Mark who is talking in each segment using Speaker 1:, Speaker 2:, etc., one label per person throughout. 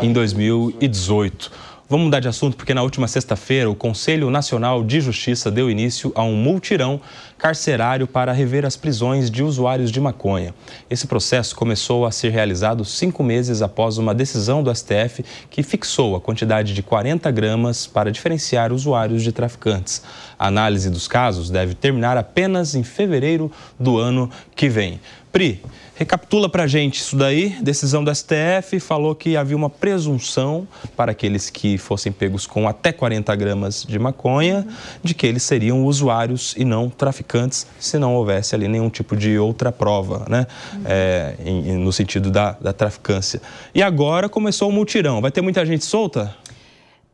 Speaker 1: em 2018. Vamos mudar de assunto porque na última sexta-feira o Conselho Nacional de Justiça deu início a um multirão carcerário para rever as prisões de usuários de maconha. Esse processo começou a ser realizado cinco meses após uma decisão do STF que fixou a quantidade de 40 gramas para diferenciar usuários de traficantes. A análise dos casos deve terminar apenas em fevereiro do ano que vem. Pri, recapitula para gente isso daí. Decisão do STF falou que havia uma presunção para aqueles que fossem pegos com até 40 gramas de maconha de que eles seriam usuários e não traficantes se não houvesse ali nenhum tipo de outra prova, né? Uhum. É, em, no sentido da, da traficância. E agora começou o multirão. Vai ter muita gente solta?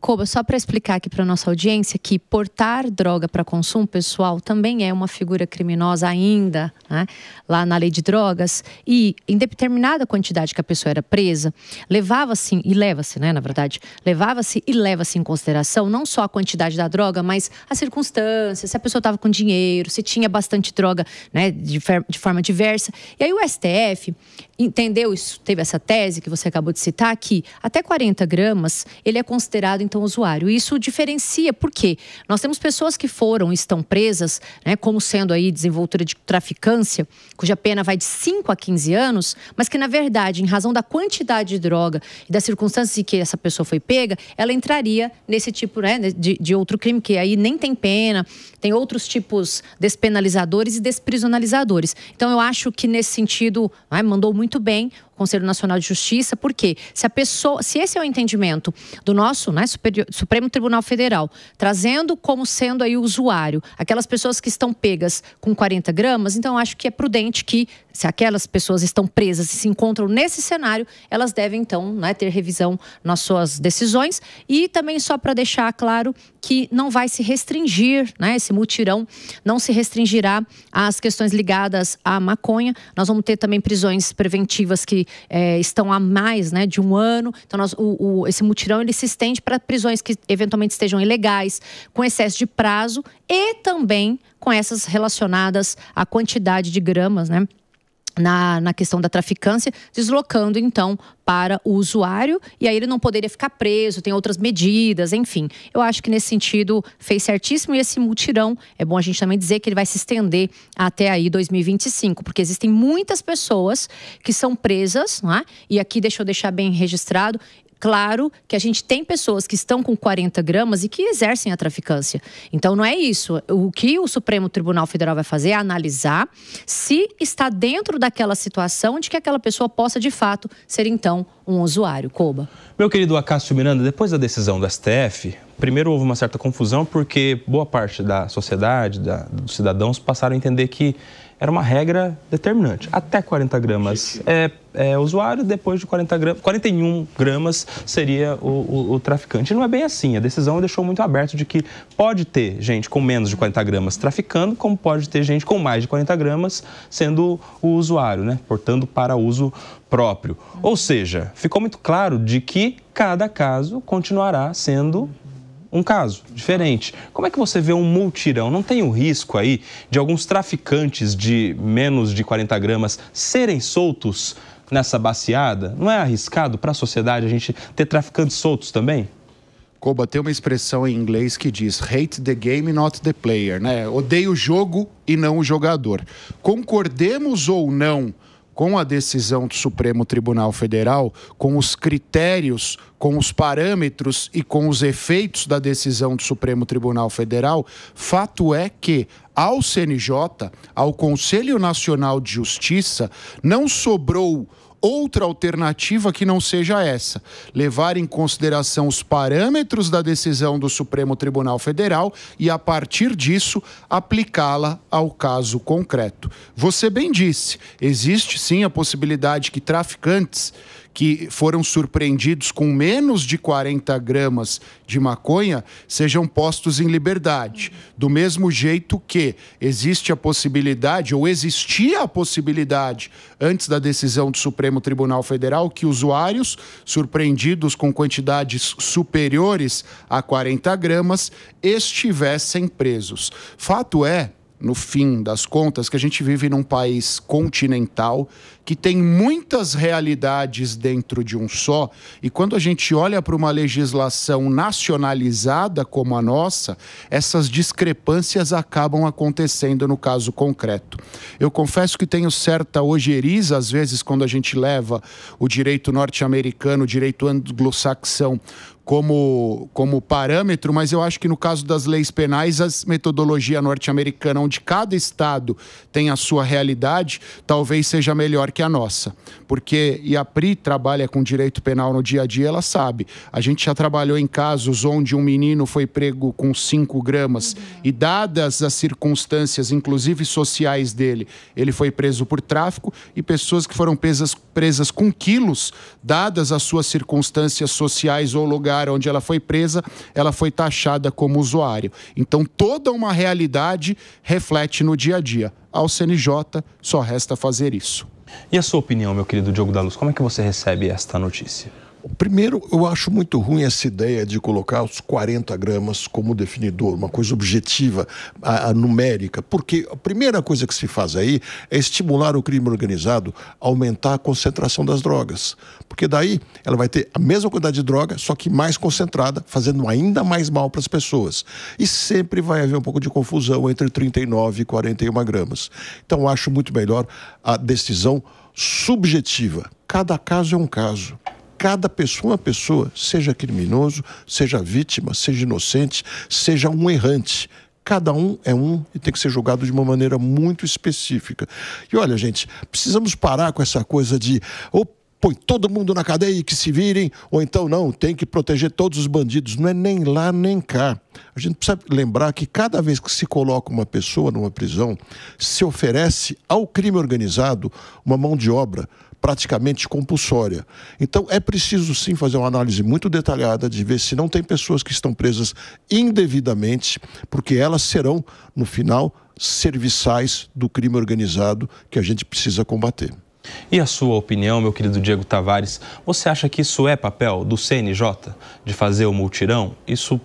Speaker 2: Coba, só para explicar aqui para nossa audiência que portar droga para consumo pessoal também é uma figura criminosa ainda, né? lá na lei de drogas, e em determinada quantidade que a pessoa era presa, levava-se, e leva-se, né, na verdade, levava-se e leva-se em consideração não só a quantidade da droga, mas a circunstância, se a pessoa estava com dinheiro, se tinha bastante droga né, de, de forma diversa. E aí o STF entendeu isso, teve essa tese que você acabou de citar, que até 40 gramas ele é considerado então usuário. Isso diferencia, porque nós temos pessoas que foram e estão presas, né, como sendo aí desenvoltura de traficância, cuja pena vai de 5 a 15 anos, mas que na verdade, em razão da quantidade de droga e das circunstâncias em que essa pessoa foi pega, ela entraria nesse tipo né, de, de outro crime, que aí nem tem pena, tem outros tipos despenalizadores e desprisionalizadores. Então eu acho que nesse sentido, né, mandou muito muito bem Conselho Nacional de Justiça, porque se a pessoa, se esse é o entendimento do nosso né, superior, Supremo Tribunal Federal, trazendo como sendo aí o usuário aquelas pessoas que estão pegas com 40 gramas, então acho que é prudente que, se aquelas pessoas estão presas e se encontram nesse cenário, elas devem então né, ter revisão nas suas decisões. E também só para deixar claro que não vai se restringir, né, esse mutirão não se restringirá às questões ligadas à maconha. Nós vamos ter também prisões preventivas que é, estão há mais né, de um ano. Então, nós, o, o, esse mutirão ele se estende para prisões que eventualmente estejam ilegais, com excesso de prazo e também com essas relacionadas à quantidade de gramas, né? na, na questão da traficância, deslocando então para o usuário e aí ele não poderia ficar preso, tem outras medidas, enfim. Eu acho que nesse sentido fez certíssimo e esse mutirão é bom a gente também dizer que ele vai se estender até aí 2025, porque existem muitas pessoas que são presas, não é? E aqui deixa eu deixar bem registrado, claro que a gente tem pessoas que estão com 40 gramas e que exercem a traficância. Então não é isso. O que o Supremo Tribunal Federal vai fazer é analisar se está dentro daquela situação de que aquela pessoa possa de fato ser então um usuário. Coba.
Speaker 1: Meu querido Acácio Miranda, depois da decisão do STF, primeiro houve uma certa confusão porque boa parte da sociedade, da, dos cidadãos passaram a entender que era uma regra determinante. Até 40 gramas é, é, usuário, depois de 40 gramas, 41 gramas seria o, o, o traficante. não é bem assim. A decisão deixou muito aberto de que pode ter gente com menos de 40 gramas traficando, como pode ter gente com mais de 40 gramas sendo o usuário, né? Portando para uso próprio. Ou seja, ficou muito claro de que cada caso continuará sendo um caso diferente. Como é que você vê um multirão? Não tem o um risco aí de alguns traficantes de menos de 40 gramas serem soltos nessa baseada? Não é arriscado para a sociedade a gente
Speaker 3: ter traficantes soltos também? Coba, tem uma expressão em inglês que diz hate the game, not the player, né? Odeio o jogo e não o jogador. Concordemos ou não com a decisão do Supremo Tribunal Federal, com os critérios, com os parâmetros e com os efeitos da decisão do Supremo Tribunal Federal, fato é que ao CNJ, ao Conselho Nacional de Justiça, não sobrou outra alternativa que não seja essa. Levar em consideração os parâmetros da decisão do Supremo Tribunal Federal e, a partir disso, aplicá-la ao caso concreto. Você bem disse, existe sim a possibilidade que traficantes que foram surpreendidos com menos de 40 gramas de maconha sejam postos em liberdade. Do mesmo jeito que existe a possibilidade, ou existia a possibilidade, antes da decisão do Supremo Tribunal Federal, que usuários surpreendidos com quantidades superiores a 40 gramas estivessem presos. Fato é no fim das contas, que a gente vive num país continental que tem muitas realidades dentro de um só, e quando a gente olha para uma legislação nacionalizada como a nossa, essas discrepâncias acabam acontecendo no caso concreto. Eu confesso que tenho certa ojeriza, às vezes, quando a gente leva o direito norte-americano, o direito anglo-saxão, como, como parâmetro, mas eu acho que no caso das leis penais, a metodologia norte-americana, onde cada estado tem a sua realidade, talvez seja melhor que a nossa. Porque, e a Pri trabalha com direito penal no dia a dia, ela sabe. A gente já trabalhou em casos onde um menino foi prego com 5 gramas uhum. e, dadas as circunstâncias, inclusive sociais dele, ele foi preso por tráfico e pessoas que foram presas, presas com quilos, dadas as suas circunstâncias sociais ou lugares lugar onde ela foi presa, ela foi taxada como usuário. Então, toda uma realidade reflete no dia a dia. Ao CNJ só resta fazer
Speaker 4: isso. E a sua opinião, meu querido Diogo da Luz, como é que você recebe esta notícia? Primeiro, eu acho muito ruim essa ideia de colocar os 40 gramas como definidor, uma coisa objetiva, a, a numérica, porque a primeira coisa que se faz aí é estimular o crime organizado a aumentar a concentração das drogas, porque daí ela vai ter a mesma quantidade de droga, só que mais concentrada, fazendo ainda mais mal para as pessoas. E sempre vai haver um pouco de confusão entre 39 e 41 gramas. Então, acho muito melhor a decisão subjetiva. Cada caso é um caso cada pessoa uma pessoa, seja criminoso, seja vítima, seja inocente, seja um errante. Cada um é um e tem que ser julgado de uma maneira muito específica. E olha, gente, precisamos parar com essa coisa de ou põe todo mundo na cadeia e que se virem, ou então não, tem que proteger todos os bandidos. Não é nem lá nem cá. A gente precisa lembrar que cada vez que se coloca uma pessoa numa prisão, se oferece ao crime organizado uma mão de obra praticamente compulsória. Então, é preciso sim fazer uma análise muito detalhada de ver se não tem pessoas que estão presas indevidamente, porque elas serão, no final, serviçais do crime organizado que a gente precisa combater.
Speaker 1: E a sua opinião, meu querido Diego Tavares? Você acha que isso é papel do CNJ de fazer o multirão? Isso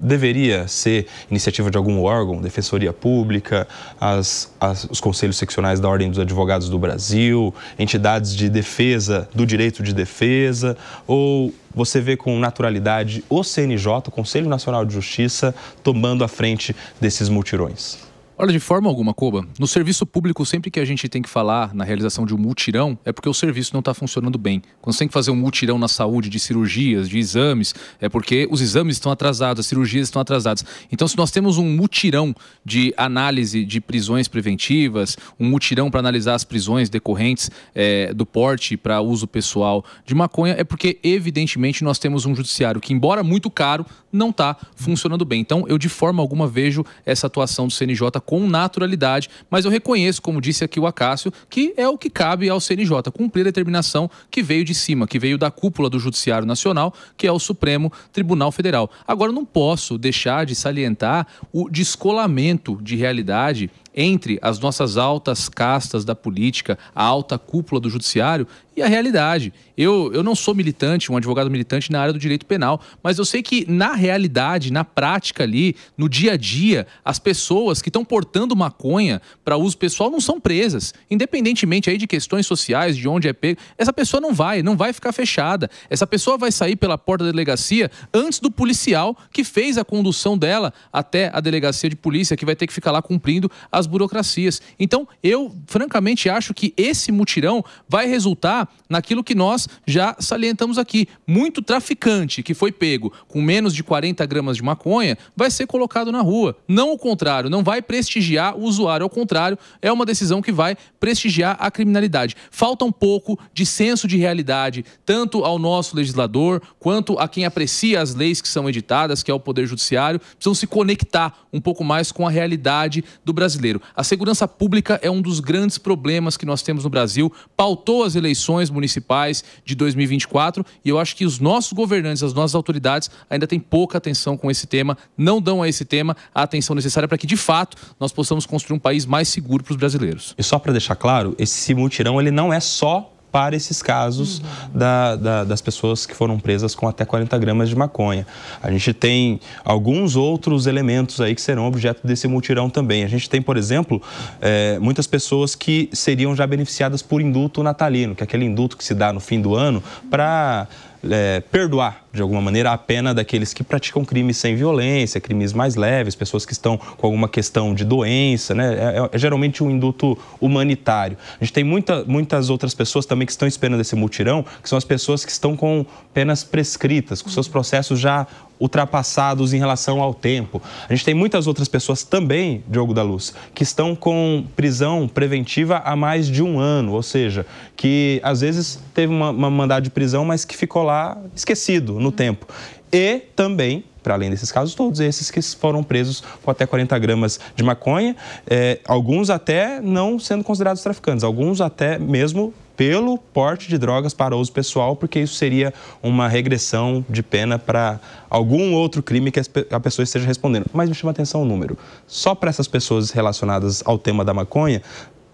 Speaker 1: deveria ser iniciativa de algum órgão, Defensoria Pública, as, as, os conselhos seccionais da Ordem dos Advogados do Brasil, entidades de defesa, do direito de defesa, ou você vê com naturalidade o CNJ, o Conselho Nacional de Justiça, tomando a frente
Speaker 5: desses multirões? Olha, de forma alguma, Coba. No serviço público, sempre que a gente tem que falar na realização de um multirão, é porque o serviço não está funcionando bem. Quando você tem que fazer um multirão na saúde, de cirurgias, de exames, é porque os exames estão atrasados, as cirurgias estão atrasadas. Então, se nós temos um mutirão de análise de prisões preventivas, um mutirão para analisar as prisões decorrentes é, do porte para uso pessoal de maconha, é porque, evidentemente, nós temos um judiciário que, embora muito caro, não está funcionando bem. Então, eu de forma alguma vejo essa atuação do CNJ com naturalidade, mas eu reconheço, como disse aqui o Acácio, que é o que cabe ao CNJ, cumprir a determinação que veio de cima, que veio da cúpula do Judiciário Nacional, que é o Supremo Tribunal Federal. Agora, não posso deixar de salientar o descolamento de realidade entre as nossas altas castas da política, a alta cúpula do judiciário e a realidade. Eu, eu não sou militante, um advogado militante na área do direito penal, mas eu sei que na realidade, na prática ali, no dia a dia, as pessoas que estão portando maconha para uso pessoal não são presas, independentemente aí de questões sociais, de onde é pego. Essa pessoa não vai, não vai ficar fechada. Essa pessoa vai sair pela porta da delegacia antes do policial que fez a condução dela até a delegacia de polícia que vai ter que ficar lá cumprindo as burocracias. Então, eu francamente acho que esse mutirão vai resultar naquilo que nós já salientamos aqui. Muito traficante que foi pego com menos de 40 gramas de maconha vai ser colocado na rua. Não o contrário, não vai prestigiar o usuário. Ao contrário, é uma decisão que vai prestigiar a criminalidade. Falta um pouco de senso de realidade, tanto ao nosso legislador quanto a quem aprecia as leis que são editadas, que é o Poder Judiciário, precisam se conectar um pouco mais com a realidade do brasileiro brasileiro. A segurança pública é um dos grandes problemas que nós temos no Brasil, pautou as eleições municipais de 2024 e eu acho que os nossos governantes, as nossas autoridades ainda têm pouca atenção com esse tema, não dão a esse tema a atenção necessária para que de fato nós possamos construir um país mais seguro para os brasileiros. E só para deixar claro, esse
Speaker 1: mutirão ele não é só para esses casos uhum. da, da, das pessoas que foram presas com até 40 gramas de maconha. A gente tem alguns outros elementos aí que serão objeto desse multirão também. A gente tem, por exemplo, é, muitas pessoas que seriam já beneficiadas por induto natalino, que é aquele induto que se dá no fim do ano para é, perdoar, de alguma maneira, a pena daqueles que praticam crimes sem violência, crimes mais leves, pessoas que estão com alguma questão de doença, né? É, é, é geralmente um induto humanitário. A gente tem muita, muitas outras pessoas também que estão esperando esse mutirão, que são as pessoas que estão com penas prescritas, com seus processos já ultrapassados em relação ao tempo. A gente tem muitas outras pessoas também, Diogo da Luz, que estão com prisão preventiva há mais de um ano, ou seja, que às vezes teve uma, uma mandada de prisão, mas que ficou lá esquecido no tempo. E também para além desses casos todos, esses que foram presos com até 40 gramas de maconha, eh, alguns até não sendo considerados traficantes, alguns até mesmo pelo porte de drogas para uso pessoal, porque isso seria uma regressão de pena para algum outro crime que a pessoa esteja respondendo. Mas me chama a atenção o número. Só para essas pessoas relacionadas ao tema da maconha,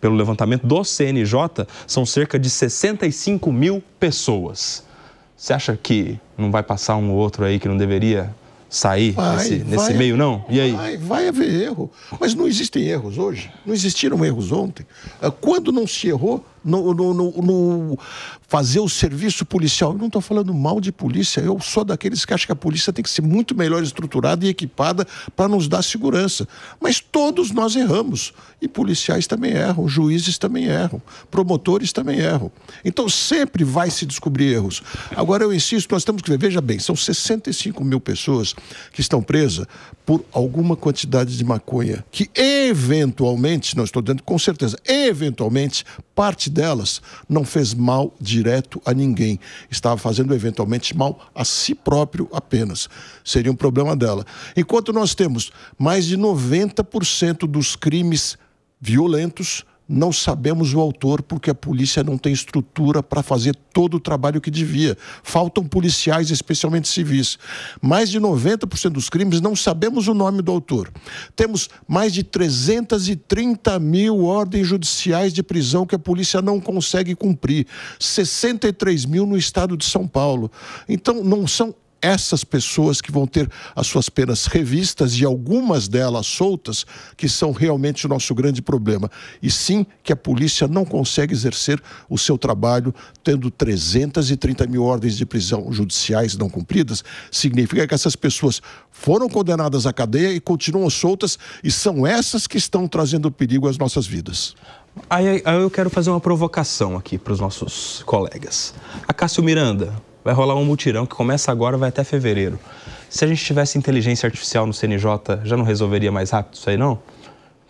Speaker 1: pelo levantamento do CNJ, são cerca de 65 mil pessoas. Você acha que não vai passar um outro aí que não deveria sair vai, nesse, vai, meio, não? E aí? Vai,
Speaker 4: vai, haver erro. Mas não existem erros hoje. Não existiram erros ontem. Ah, quando não se errou, no, no, no, no fazer o serviço policial. Eu não estou falando mal de polícia, eu sou daqueles que acham que a polícia tem que ser muito melhor estruturada e equipada para nos dar segurança. Mas todos nós erramos. E policiais também erram, juízes também erram, promotores também erram. Então sempre vai se descobrir erros. Agora eu insisto, nós temos que ver, veja bem, são 65 mil pessoas que estão presas por alguma quantidade de maconha que eventualmente, não estou dizendo com certeza, eventualmente parte delas não fez mal direto a ninguém, estava fazendo eventualmente mal a si próprio apenas. Seria um problema dela. Enquanto nós temos mais de 90% dos crimes violentos não sabemos o autor porque a polícia não tem estrutura para fazer todo o trabalho que devia. Faltam policiais, especialmente civis. Mais de 90% dos crimes não sabemos o nome do autor. Temos mais de 330 mil ordens judiciais de prisão que a polícia não consegue cumprir, 63 mil no estado de São Paulo. Então, não são essas pessoas que vão ter as suas penas revistas e algumas delas soltas, que são realmente o nosso grande problema. E sim que a polícia não consegue exercer o seu trabalho tendo 330 mil ordens de prisão judiciais não cumpridas, significa que essas pessoas foram condenadas à cadeia e continuam soltas, e são essas que estão trazendo perigo às nossas vidas.
Speaker 1: Aí, aí eu quero fazer uma provocação aqui para os nossos colegas. a Cássio Miranda, Vai rolar um mutirão que começa agora vai até fevereiro. Se a gente tivesse inteligência artificial no CNJ, já não resolveria mais rápido isso aí, não?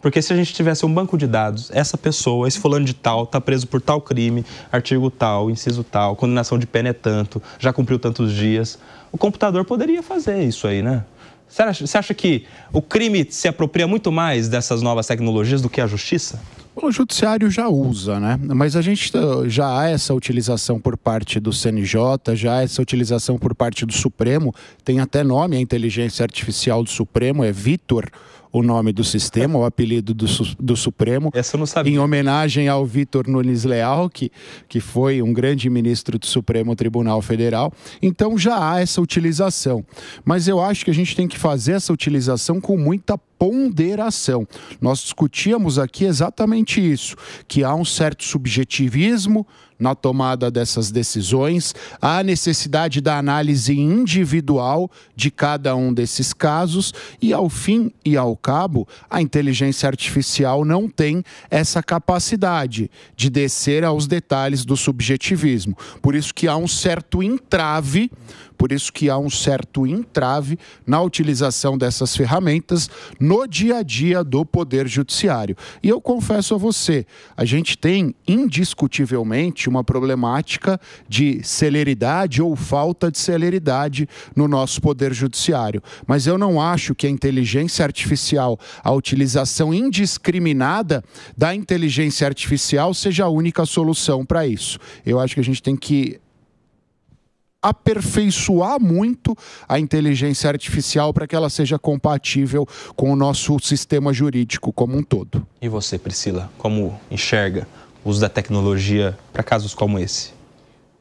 Speaker 1: Porque se a gente tivesse um banco de dados, essa pessoa, esse fulano de tal, está preso por tal crime, artigo tal, inciso tal, condenação de pena é tanto, já cumpriu tantos dias, o computador poderia fazer isso aí, né? Você acha, você acha que o crime se apropria muito mais dessas novas tecnologias do que a justiça?
Speaker 3: O judiciário já usa, né? Mas a gente eh, já há essa utilização por parte do CNJ, já há essa utilização por parte do Supremo, tem até nome a inteligência artificial do Supremo, é Vitor, o nome do sistema, o apelido do, do Supremo. Essa eu não sabia. Em homenagem ao Vitor Nunes Leal, que, que foi um grande ministro do Supremo Tribunal Federal. Então já há essa utilização. Mas eu acho que a gente tem que fazer essa utilização com muita ponderação. Nós discutíamos aqui exatamente isso, que há um certo subjetivismo na tomada dessas decisões, há necessidade da análise individual de cada um desses casos e, ao fim e ao cabo, a inteligência artificial não tem essa capacidade de descer aos detalhes do subjetivismo. Por isso que há um certo entrave por isso que há um certo entrave na utilização dessas ferramentas no dia a dia do Poder Judiciário. E eu confesso a você, a gente tem indiscutivelmente uma problemática de celeridade ou falta de celeridade no nosso Poder Judiciário. Mas eu não acho que a inteligência artificial, a utilização indiscriminada da inteligência artificial, seja a única solução para isso. Eu acho que a gente tem que aperfeiçoar muito a inteligência artificial para que ela seja compatível com o nosso sistema jurídico como um todo.
Speaker 1: E você, Priscila, como enxerga o uso da tecnologia para casos como esse?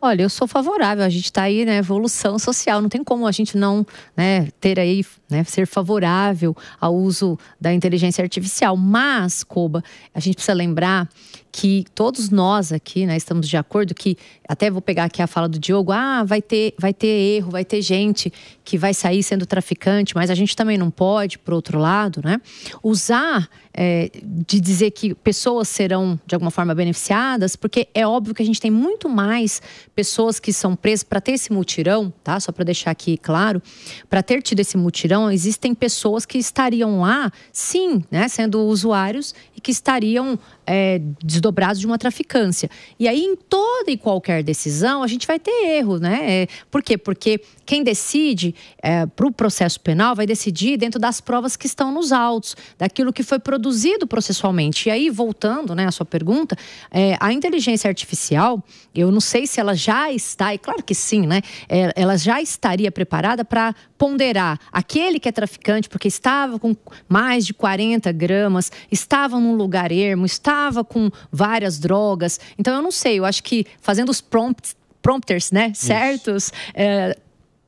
Speaker 2: Olha, eu sou favorável. A gente está aí, né? Evolução social. Não tem como a gente não, né? Ter aí, né? Ser favorável ao uso da inteligência artificial. Mas, Coba, a gente precisa lembrar que todos nós aqui, né, estamos de acordo que até vou pegar aqui a fala do Diogo, ah, vai ter, vai ter erro, vai ter gente que vai sair sendo traficante, mas a gente também não pode, por outro lado, né, usar é, de dizer que pessoas serão de alguma forma beneficiadas, porque é óbvio que a gente tem muito mais pessoas que são presas para ter esse mutirão, tá? Só para deixar aqui claro, para ter tido esse mutirão, existem pessoas que estariam lá, sim, né, sendo usuários e que estariam é, desdobrados de uma traficância. E aí, em toda e qualquer decisão, a gente vai ter erro, né? É, por quê? Porque quem decide é, para o processo penal vai decidir dentro das provas que estão nos autos, daquilo que foi produzido processualmente. E aí, voltando né, à sua pergunta, é, a inteligência artificial, eu não sei se ela já está, e claro que sim, né? É, ela já estaria preparada para ponderar aquele que é traficante, porque estava com mais de 40 gramas, estava num lugar ermo, estava com várias drogas. Então, eu não sei, eu acho que fazendo os prompts prompters, né, certos, é,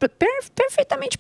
Speaker 2: per, perfeitamente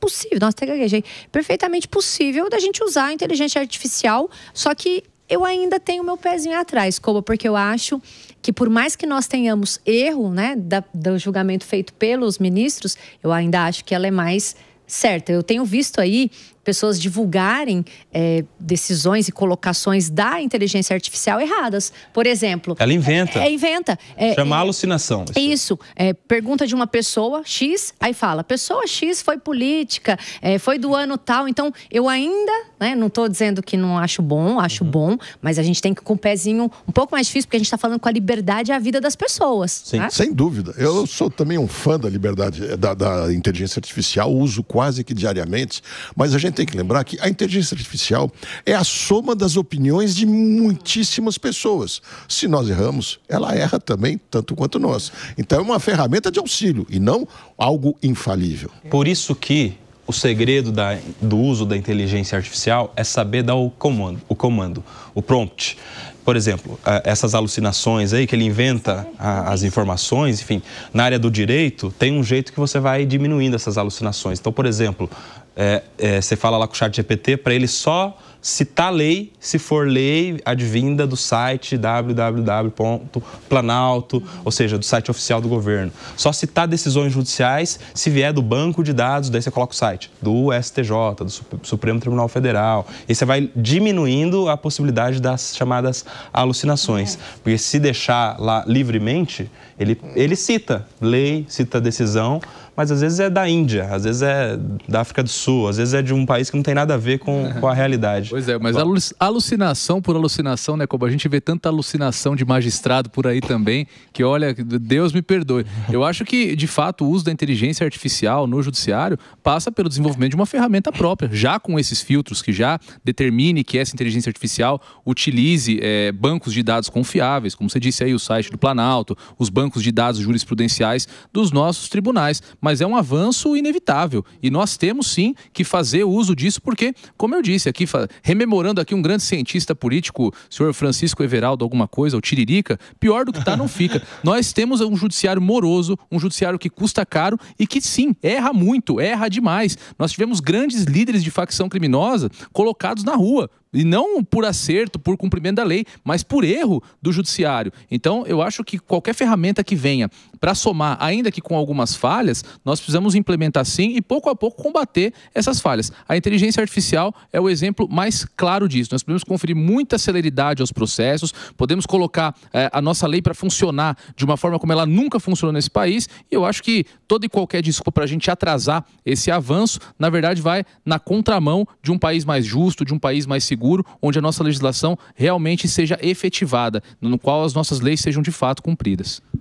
Speaker 2: possível, nossa, até gaguejei, perfeitamente possível da gente usar a inteligência artificial, só que eu ainda tenho meu pezinho atrás, como porque eu acho que por mais que nós tenhamos erro, né, da, do julgamento feito pelos ministros, eu ainda acho que ela é mais certa. Eu tenho visto aí pessoas divulgarem é, decisões e colocações da inteligência artificial erradas. Por exemplo. Ela inventa. É, é inventa. É, Chama é,
Speaker 1: alucinação.
Speaker 2: Isso. isso é, pergunta de uma pessoa X, aí fala: pessoa X foi política, é, foi do ano tal. Então, eu ainda, né, não estou dizendo que não acho bom, acho uhum. bom, mas a gente tem que ir com o um pezinho um pouco mais difícil, porque a gente está falando com a liberdade e a vida das pessoas. Sim. Né?
Speaker 4: Sem dúvida. Eu sou também um fã da liberdade, da, da inteligência artificial, uso quase que diariamente, mas a gente tem que lembrar que a inteligência artificial é a soma das opiniões de muitíssimas pessoas. Se nós erramos, ela erra também, tanto quanto nós. Então é uma ferramenta de auxílio e não algo infalível.
Speaker 1: Por isso que o segredo da, do uso da inteligência artificial é saber dar o comando, o comando, o prompt. Por exemplo, essas alucinações aí que ele inventa as informações, enfim, na área do direito, tem um jeito que você vai diminuindo essas alucinações. Então, por exemplo, é, é, você fala lá com o chat GPT para ele só citar lei, se for lei advinda do site www.planalto, ou seja, do site oficial do governo. Só citar decisões judiciais se vier do banco de dados, daí você coloca o site, do STJ, do Supremo Tribunal Federal. E você vai diminuindo a possibilidade das chamadas alucinações. É. Porque se deixar lá livremente, ele, ele cita lei, cita decisão, mas às vezes é
Speaker 5: da Índia, às vezes é da África do Sul, às vezes é de um país que não tem nada a ver com, com a realidade. Pois é, mas Bom. alucinação por alucinação, né, Como A gente vê tanta alucinação de magistrado por aí também, que olha, Deus me perdoe. Eu acho que, de fato, o uso da inteligência artificial no judiciário passa pelo desenvolvimento de uma ferramenta própria, já com esses filtros que já determine que essa inteligência artificial utilize é, bancos de dados confiáveis, como você disse aí, o site do Planalto, os bancos de dados jurisprudenciais dos nossos tribunais mas é um avanço inevitável. E nós temos sim que fazer uso disso, porque, como eu disse aqui, rememorando aqui um grande cientista político, o senhor Francisco Everaldo, alguma coisa, o Tiririca, pior do que tá, não fica. nós temos um judiciário moroso, um judiciário que custa caro e que sim, erra muito, erra demais. Nós tivemos grandes líderes de facção criminosa colocados na rua e não por acerto, por cumprimento da lei, mas por erro do judiciário. Então, eu acho que qualquer ferramenta que venha para somar, ainda que com algumas falhas, nós precisamos implementar sim e pouco a pouco combater essas falhas. A inteligência artificial é o exemplo mais claro disso. Nós podemos conferir muita celeridade aos processos, podemos colocar eh, a nossa lei para funcionar de uma forma como ela nunca funcionou nesse país. E eu acho que toda e qualquer desculpa para a gente atrasar esse avanço, na verdade, vai na contramão de um país mais justo, de um país mais seguro seguro, onde a nossa legislação realmente seja efetivada, no qual as nossas leis sejam de fato cumpridas.